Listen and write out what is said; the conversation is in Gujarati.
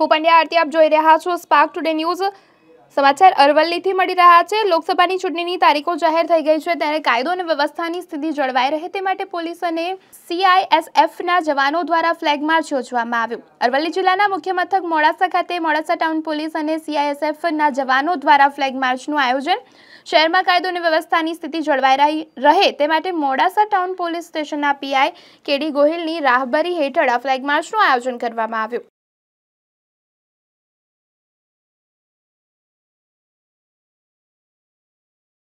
હું પંડ્યા આરતી આપ જોઈ રહ્યા છો સ્પાર્ક ટુડે ન્યૂઝ સમાચાર અરવલ્લીથી મળી રહ્યા છે લોકસભાની ચૂંટણીની તારીખો જાહેર થઈ ગઈ છે ત્યારે કાયદો અને વ્યવસ્થાની સ્થિતિ જળવાઈ રહે તે માટે પોલીસ અને સીઆઈએસએફના જવાનો દ્વારા ફ્લેગ માર્ચ યોજવામાં આવ્યો અરવલ્લી જિલ્લાના મુખ્ય મથક મોડાસા ખાતે મોડાસા ટાઉન પોલીસ અને સીઆઈએસએફના જવાનો દ્વારા ફ્લેગ માર્ચનું આયોજન શહેરમાં કાયદો અને વ્યવસ્થાની સ્થિતિ જળવાઈ રહે તે માટે મોડાસા ટાઉન પોલીસ સ્ટેશનના પીઆઈ કેડી ગોહિલની રાહબરી હેઠળ આ ફ્લેગ માર્ચનું આયોજન કરવામાં આવ્યું